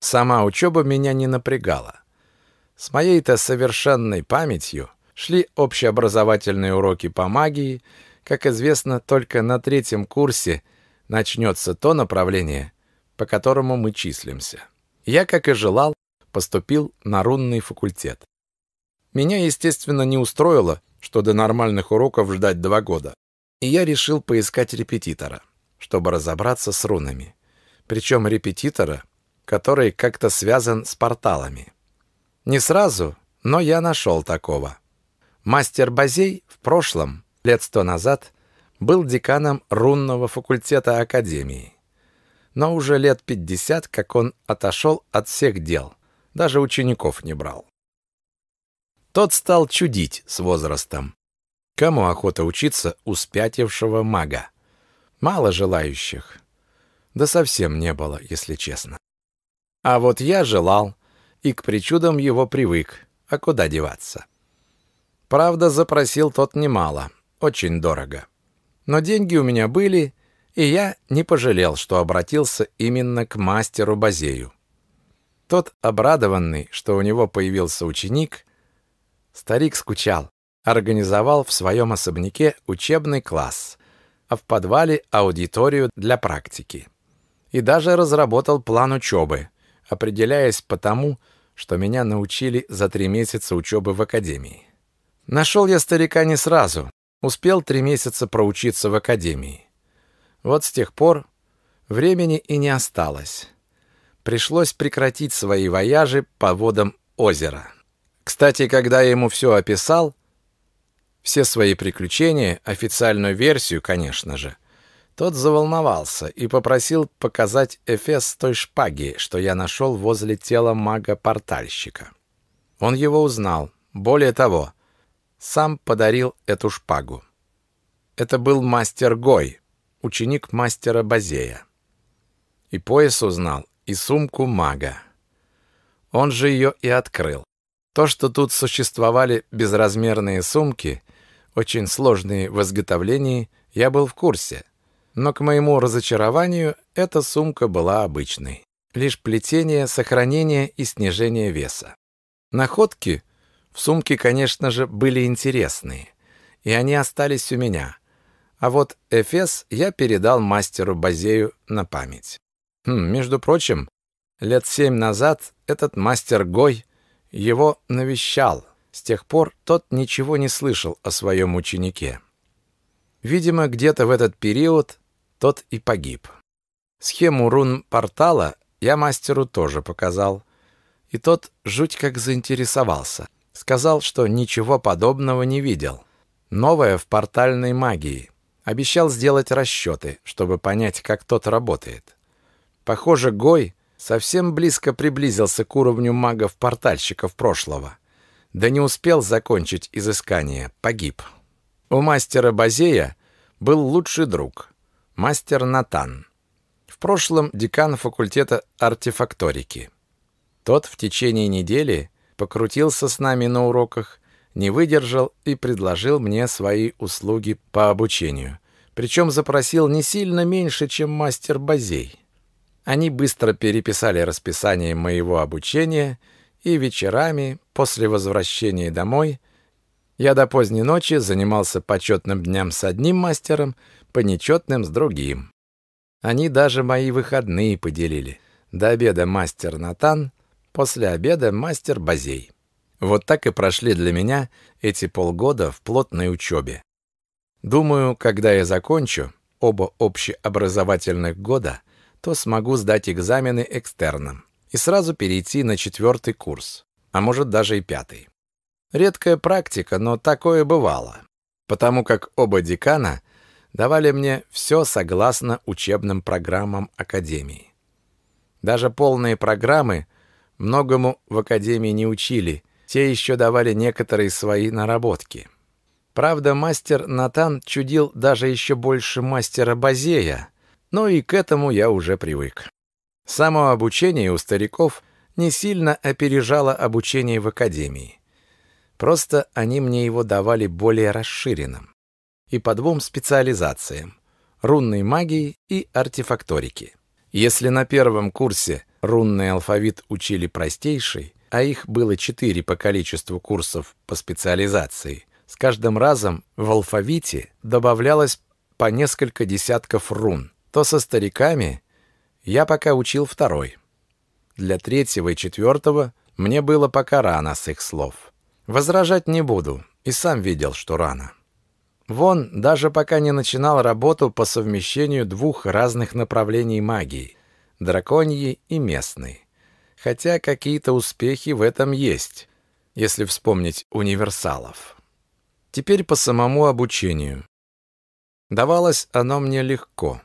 Сама учеба меня не напрягала. С моей-то совершенной памятью шли общеобразовательные уроки по магии, как известно, только на третьем курсе начнется то направление, по которому мы числимся. Я, как и желал, поступил на рунный факультет. Меня, естественно, не устроило, что до нормальных уроков ждать два года. И я решил поискать репетитора, чтобы разобраться с рунами. Причем репетитора, который как-то связан с порталами. Не сразу, но я нашел такого. Мастер Базей в прошлом, лет сто назад, был деканом рунного факультета Академии. Но уже лет пятьдесят, как он отошел от всех дел, даже учеников не брал. Тот стал чудить с возрастом. Кому охота учиться у спятившего мага? Мало желающих. Да совсем не было, если честно. А вот я желал, и к причудам его привык. А куда деваться? Правда, запросил тот немало, очень дорого. Но деньги у меня были, и я не пожалел, что обратился именно к мастеру Базею. Тот, обрадованный, что у него появился ученик, старик скучал, организовал в своем особняке учебный класс, а в подвале аудиторию для практики. И даже разработал план учебы, определяясь по тому, что меня научили за три месяца учебы в академии. Нашел я старика не сразу, успел три месяца проучиться в академии. Вот с тех пор времени и не осталось. Пришлось прекратить свои вояжи по водам озера. Кстати, когда я ему все описал, все свои приключения, официальную версию, конечно же, тот заволновался и попросил показать эфес той шпаги, что я нашел возле тела мага-портальщика. Он его узнал. Более того, сам подарил эту шпагу. Это был мастер Гой, ученик мастера Базея. И пояс узнал, и сумку мага. Он же ее и открыл. То, что тут существовали безразмерные сумки, очень сложные в изготовлении, я был в курсе – но к моему разочарованию эта сумка была обычной. Лишь плетение, сохранение и снижение веса. Находки в сумке, конечно же, были интересные, и они остались у меня. А вот Эфес я передал мастеру Базею на память. Хм, между прочим, лет семь назад этот мастер Гой его навещал. С тех пор тот ничего не слышал о своем ученике. Видимо, где-то в этот период тот и погиб. Схему рун-портала я мастеру тоже показал. И тот жуть как заинтересовался. Сказал, что ничего подобного не видел. Новое в портальной магии. Обещал сделать расчеты, чтобы понять, как тот работает. Похоже, Гой совсем близко приблизился к уровню магов-портальщиков прошлого. Да не успел закончить изыскание, погиб. У мастера Базея был лучший друг — Мастер Натан. В прошлом декан факультета артефакторики. Тот в течение недели покрутился с нами на уроках, не выдержал и предложил мне свои услуги по обучению. Причем запросил не сильно меньше, чем мастер Базей. Они быстро переписали расписание моего обучения, и вечерами, после возвращения домой, я до поздней ночи занимался почетным дням с одним мастером, по нечетным с другим. Они даже мои выходные поделили. До обеда мастер Натан, после обеда мастер Базей. Вот так и прошли для меня эти полгода в плотной учебе. Думаю, когда я закончу оба общеобразовательных года, то смогу сдать экзамены экстерном и сразу перейти на четвертый курс, а может даже и пятый. Редкая практика, но такое бывало, потому как оба декана давали мне все согласно учебным программам академии. Даже полные программы многому в академии не учили, те еще давали некоторые свои наработки. Правда, мастер Натан чудил даже еще больше мастера Базея, но и к этому я уже привык. Само обучение у стариков не сильно опережало обучение в академии. Просто они мне его давали более расширенным и по двум специализациям – рунной магии и артефакторики. Если на первом курсе рунный алфавит учили простейший, а их было четыре по количеству курсов по специализации, с каждым разом в алфавите добавлялось по несколько десятков рун, то со стариками я пока учил второй. Для третьего и четвертого мне было пока рано с их слов. Возражать не буду, и сам видел, что рано. Вон даже пока не начинал работу по совмещению двух разных направлений магии – драконьей и местной. Хотя какие-то успехи в этом есть, если вспомнить универсалов. Теперь по самому обучению. Давалось оно мне легко.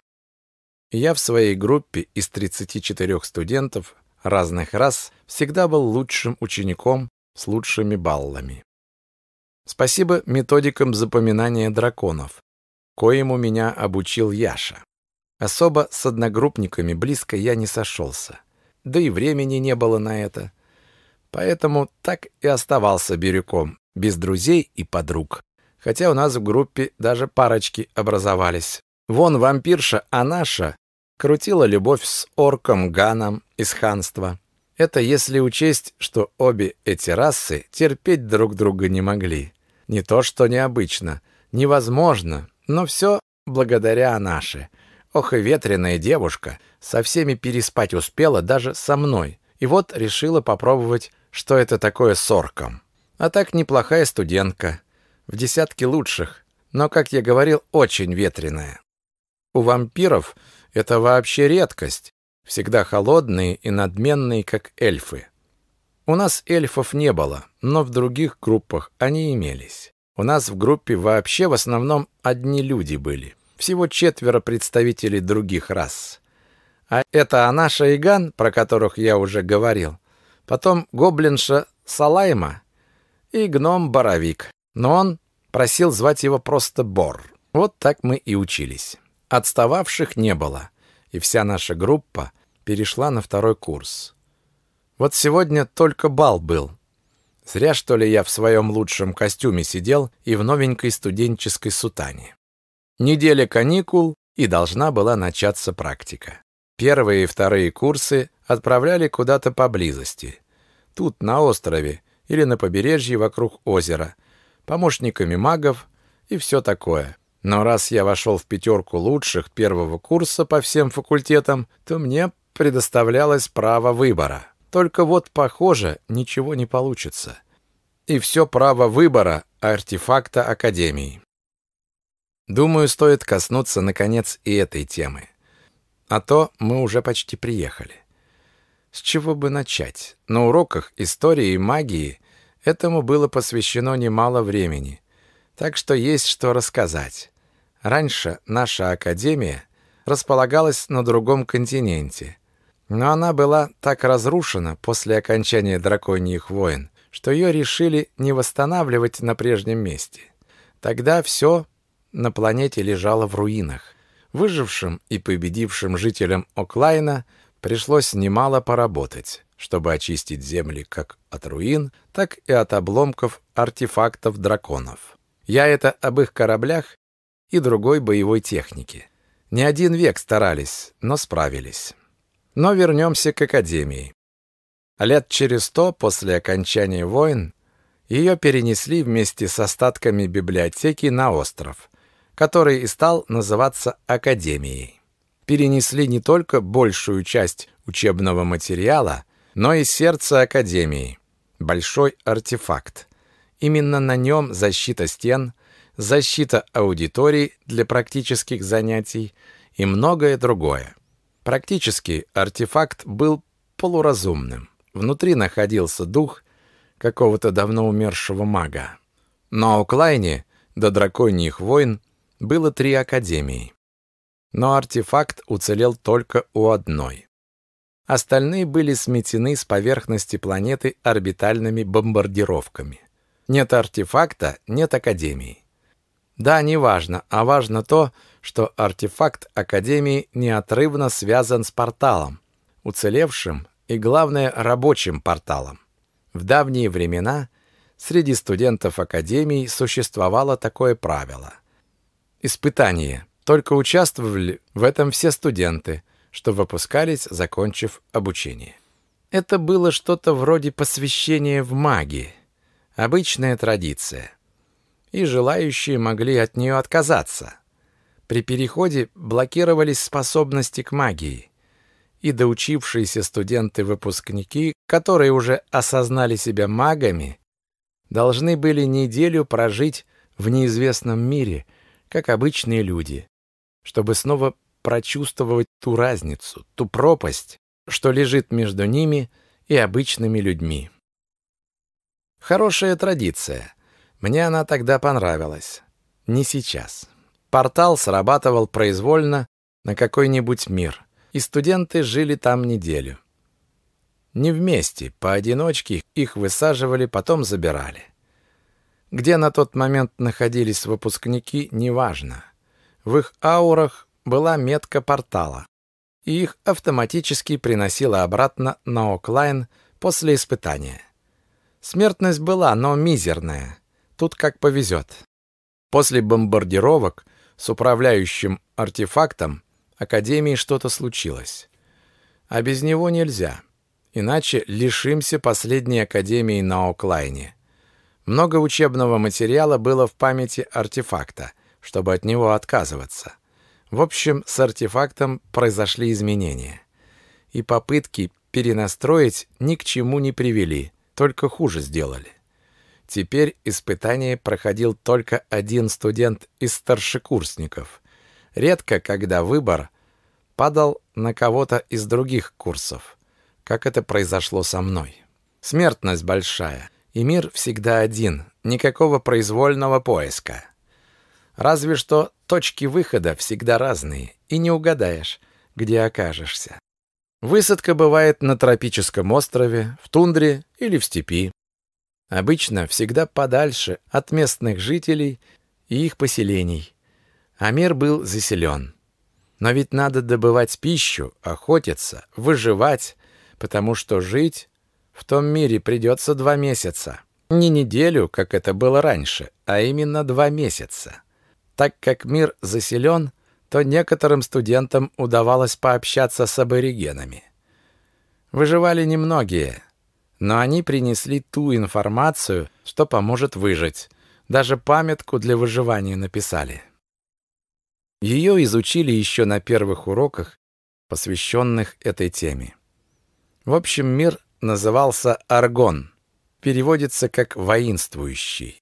Я в своей группе из 34 студентов разных рас всегда был лучшим учеником с лучшими баллами. Спасибо методикам запоминания драконов, коим у меня обучил Яша. Особо с одногруппниками близко я не сошелся. Да и времени не было на это. Поэтому так и оставался Бирюком, без друзей и подруг. Хотя у нас в группе даже парочки образовались. Вон вампирша Анаша крутила любовь с орком Ганом из ханства. Это если учесть, что обе эти расы терпеть друг друга не могли. Не то, что необычно, невозможно, но все благодаря Анаше. Ох и ветреная девушка, со всеми переспать успела, даже со мной. И вот решила попробовать, что это такое с орком. А так неплохая студентка, в десятке лучших, но, как я говорил, очень ветреная. У вампиров это вообще редкость всегда холодные и надменные, как эльфы. У нас эльфов не было, но в других группах они имелись. У нас в группе вообще в основном одни люди были, всего четверо представителей других рас. А это Анаша и Ган, про которых я уже говорил, потом гоблинша Салайма и гном Боровик. Но он просил звать его просто Бор. Вот так мы и учились. Отстававших не было и вся наша группа перешла на второй курс. Вот сегодня только бал был. Зря, что ли, я в своем лучшем костюме сидел и в новенькой студенческой сутане. Неделя каникул, и должна была начаться практика. Первые и вторые курсы отправляли куда-то поблизости. Тут, на острове, или на побережье вокруг озера, помощниками магов и все такое. Но раз я вошел в пятерку лучших первого курса по всем факультетам, то мне предоставлялось право выбора. Только вот, похоже, ничего не получится. И все право выбора артефакта Академии. Думаю, стоит коснуться, наконец, и этой темы. А то мы уже почти приехали. С чего бы начать? На уроках истории и магии этому было посвящено немало времени, так что есть что рассказать. Раньше наша академия располагалась на другом континенте, но она была так разрушена после окончания драконьих войн, что ее решили не восстанавливать на прежнем месте. Тогда все на планете лежало в руинах. Выжившим и победившим жителям Оклайна пришлось немало поработать, чтобы очистить земли как от руин, так и от обломков артефактов драконов. Я это об их кораблях и другой боевой техники. Не один век старались, но справились. Но вернемся к Академии. Лет через сто после окончания войн ее перенесли вместе с остатками библиотеки на остров, который и стал называться Академией. Перенесли не только большую часть учебного материала, но и сердце Академии – большой артефакт. Именно на нем защита стен, защита аудиторий для практических занятий и многое другое. Практический артефакт был полуразумным. Внутри находился дух какого-то давно умершего мага. На у до драконьих войн было три академии. Но артефакт уцелел только у одной. Остальные были сметены с поверхности планеты орбитальными бомбардировками. Нет артефакта, нет академии. Да, не важно, а важно то, что артефакт Академии неотрывно связан с порталом, уцелевшим и, главное, рабочим порталом. В давние времена среди студентов Академии существовало такое правило. Испытание. Только участвовали в этом все студенты, что выпускались, закончив обучение. Это было что-то вроде посвящения в магии. Обычная традиция – и желающие могли от нее отказаться. При переходе блокировались способности к магии. И доучившиеся студенты-выпускники, которые уже осознали себя магами, должны были неделю прожить в неизвестном мире, как обычные люди, чтобы снова прочувствовать ту разницу, ту пропасть, что лежит между ними и обычными людьми. Хорошая традиция – мне она тогда понравилась. Не сейчас. Портал срабатывал произвольно на какой-нибудь мир, и студенты жили там неделю. Не вместе, поодиночке их высаживали, потом забирали. Где на тот момент находились выпускники, неважно. В их аурах была метка портала, и их автоматически приносило обратно на Оклайн после испытания. Смертность была, но мизерная тут как повезет. После бомбардировок с управляющим артефактом Академии что-то случилось. А без него нельзя. Иначе лишимся последней Академии на Оклайне. Много учебного материала было в памяти артефакта, чтобы от него отказываться. В общем, с артефактом произошли изменения. И попытки перенастроить ни к чему не привели, только хуже сделали. Теперь испытание проходил только один студент из старшекурсников. Редко, когда выбор падал на кого-то из других курсов, как это произошло со мной. Смертность большая, и мир всегда один, никакого произвольного поиска. Разве что точки выхода всегда разные, и не угадаешь, где окажешься. Высадка бывает на тропическом острове, в тундре или в степи. Обычно всегда подальше от местных жителей и их поселений. Амер был заселен. Но ведь надо добывать пищу, охотиться, выживать, потому что жить в том мире придется два месяца. Не неделю, как это было раньше, а именно два месяца. Так как мир заселен, то некоторым студентам удавалось пообщаться с аборигенами. Выживали немногие, но они принесли ту информацию, что поможет выжить. Даже памятку для выживания написали. Ее изучили еще на первых уроках, посвященных этой теме. В общем, мир назывался Аргон. Переводится как «воинствующий».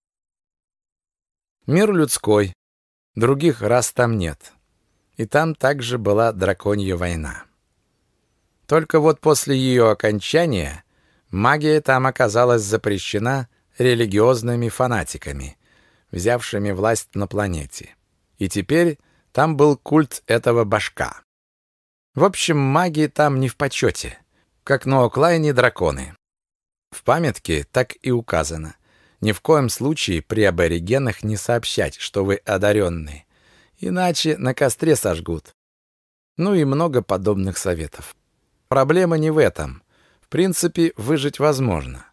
Мир людской. Других раз там нет. И там также была драконья война. Только вот после ее окончания Магия там оказалась запрещена религиозными фанатиками, взявшими власть на планете. И теперь там был культ этого башка. В общем, маги там не в почете, как на Оклайне драконы. В памятке так и указано. Ни в коем случае при аборигенах не сообщать, что вы одаренные, иначе на костре сожгут. Ну и много подобных советов. Проблема не в этом принципе, выжить возможно.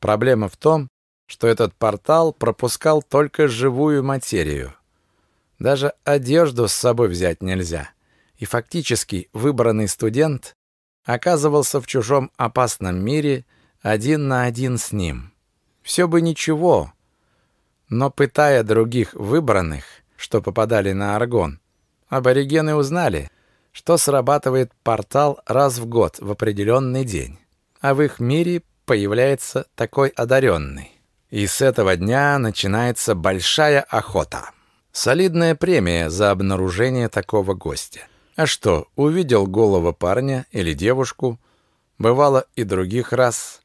Проблема в том, что этот портал пропускал только живую материю. Даже одежду с собой взять нельзя. И фактически выбранный студент оказывался в чужом опасном мире один на один с ним. Все бы ничего, но пытая других выбранных, что попадали на Аргон, аборигены узнали, что срабатывает портал раз в год в определенный день а в их мире появляется такой одаренный. И с этого дня начинается большая охота. Солидная премия за обнаружение такого гостя. А что, увидел голого парня или девушку, бывало и других раз,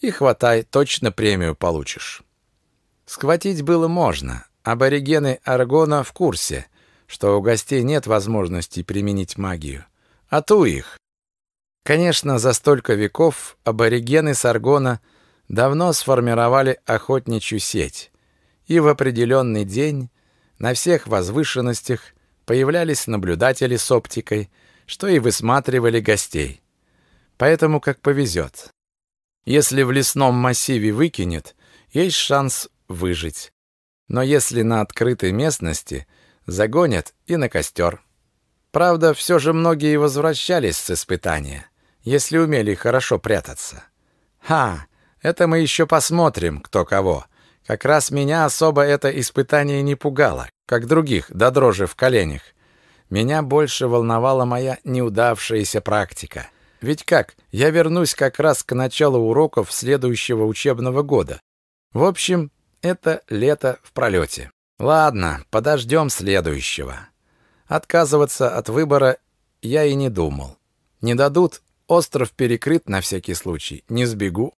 и хватай, точно премию получишь. Схватить было можно. Аборигены Аргона в курсе, что у гостей нет возможности применить магию. А ту их! Конечно, за столько веков аборигены Саргона давно сформировали охотничью сеть, и в определенный день на всех возвышенностях появлялись наблюдатели с оптикой, что и высматривали гостей. Поэтому как повезет. Если в лесном массиве выкинет, есть шанс выжить. Но если на открытой местности, загонят и на костер. Правда, все же многие возвращались с испытания если умели хорошо прятаться. Ха, это мы еще посмотрим, кто кого. Как раз меня особо это испытание не пугало, как других, до да дрожи в коленях. Меня больше волновала моя неудавшаяся практика. Ведь как, я вернусь как раз к началу уроков следующего учебного года. В общем, это лето в пролете. Ладно, подождем следующего. Отказываться от выбора я и не думал. Не дадут, Остров перекрыт на всякий случай. Не сбегу.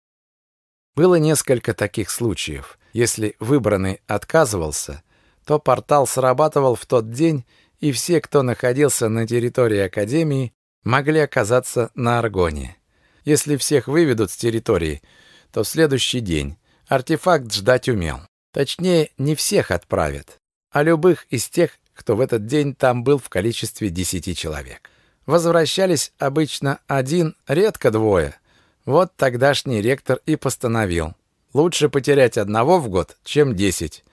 Было несколько таких случаев. Если выбранный отказывался, то портал срабатывал в тот день, и все, кто находился на территории Академии, могли оказаться на Аргоне. Если всех выведут с территории, то в следующий день артефакт ждать умел. Точнее, не всех отправят, а любых из тех, кто в этот день там был в количестве десяти человек. Возвращались обычно один, редко двое. Вот тогдашний ректор и постановил. Лучше потерять одного в год, чем десять.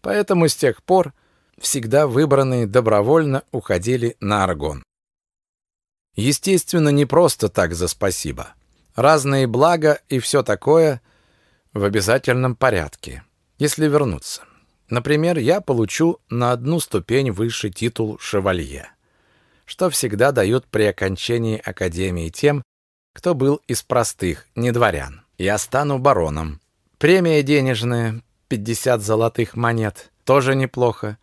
Поэтому с тех пор всегда выбранные добровольно уходили на Аргон. Естественно, не просто так за спасибо. Разные блага и все такое в обязательном порядке, если вернуться. Например, я получу на одну ступень выше титул шевалье что всегда дают при окончании академии тем, кто был из простых, не дворян. Я стану бароном. Премия денежная, 50 золотых монет, тоже неплохо.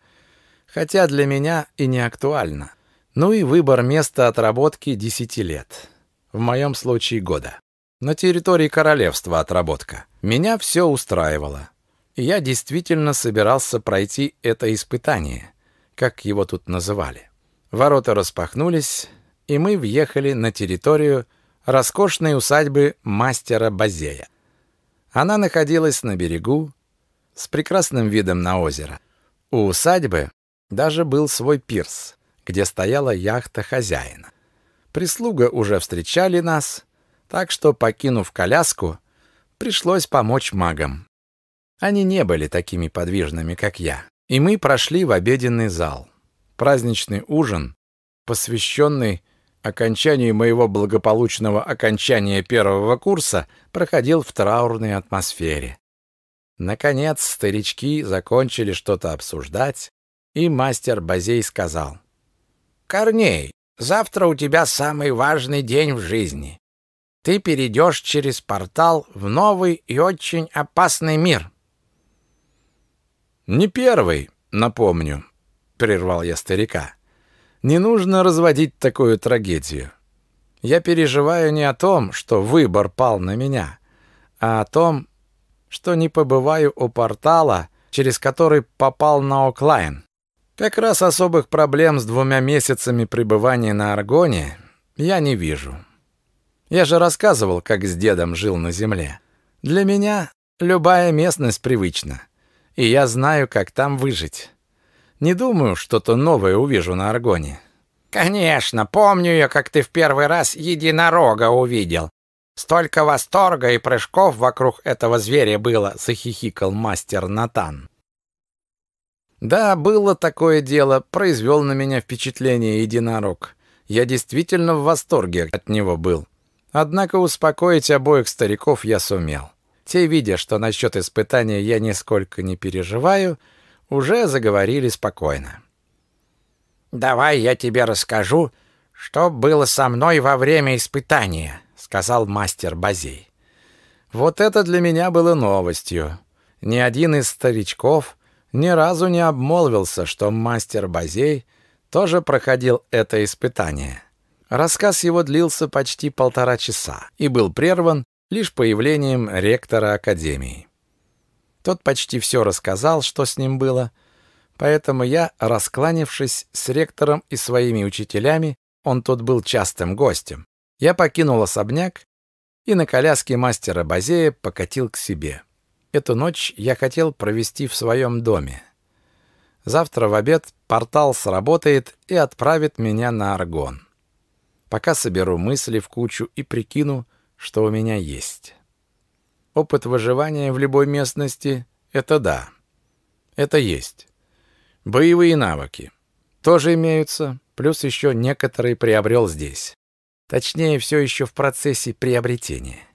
Хотя для меня и не актуально. Ну и выбор места отработки 10 лет. В моем случае года. На территории королевства отработка. Меня все устраивало. И я действительно собирался пройти это испытание, как его тут называли. Ворота распахнулись, и мы въехали на территорию роскошной усадьбы мастера Базея. Она находилась на берегу с прекрасным видом на озеро. У усадьбы даже был свой пирс, где стояла яхта хозяина. Прислуга уже встречали нас, так что, покинув коляску, пришлось помочь магам. Они не были такими подвижными, как я, и мы прошли в обеденный зал праздничный ужин, посвященный окончанию моего благополучного окончания первого курса, проходил в траурной атмосфере. Наконец старички закончили что-то обсуждать, и мастер Базей сказал. «Корней, завтра у тебя самый важный день в жизни. Ты перейдешь через портал в новый и очень опасный мир». «Не первый, напомню», прервал я старика. Не нужно разводить такую трагедию. Я переживаю не о том, что выбор пал на меня, а о том, что не побываю у портала, через который попал на Оклайн. Как раз особых проблем с двумя месяцами пребывания на Аргоне я не вижу. Я же рассказывал, как с дедом жил на земле. Для меня любая местность привычна, и я знаю, как там выжить. Не думаю, что-то новое увижу на Аргоне. Конечно, помню я, как ты в первый раз единорога увидел. Столько восторга и прыжков вокруг этого зверя было, захихикал мастер Натан. Да, было такое дело, произвел на меня впечатление единорог. Я действительно в восторге от него был. Однако успокоить обоих стариков я сумел. Те, видя, что насчет испытания я нисколько не переживаю, уже заговорили спокойно. «Давай я тебе расскажу, что было со мной во время испытания», — сказал мастер Базей. «Вот это для меня было новостью. Ни один из старичков ни разу не обмолвился, что мастер Базей тоже проходил это испытание». Рассказ его длился почти полтора часа и был прерван лишь появлением ректора Академии. Тот почти все рассказал, что с ним было, поэтому я, раскланившись с ректором и своими учителями, он тут был частым гостем, я покинул особняк и на коляске мастера Базея покатил к себе. Эту ночь я хотел провести в своем доме. Завтра в обед портал сработает и отправит меня на Аргон. Пока соберу мысли в кучу и прикину, что у меня есть». Опыт выживания в любой местности — это да. Это есть. Боевые навыки тоже имеются, плюс еще некоторые приобрел здесь. Точнее, все еще в процессе приобретения.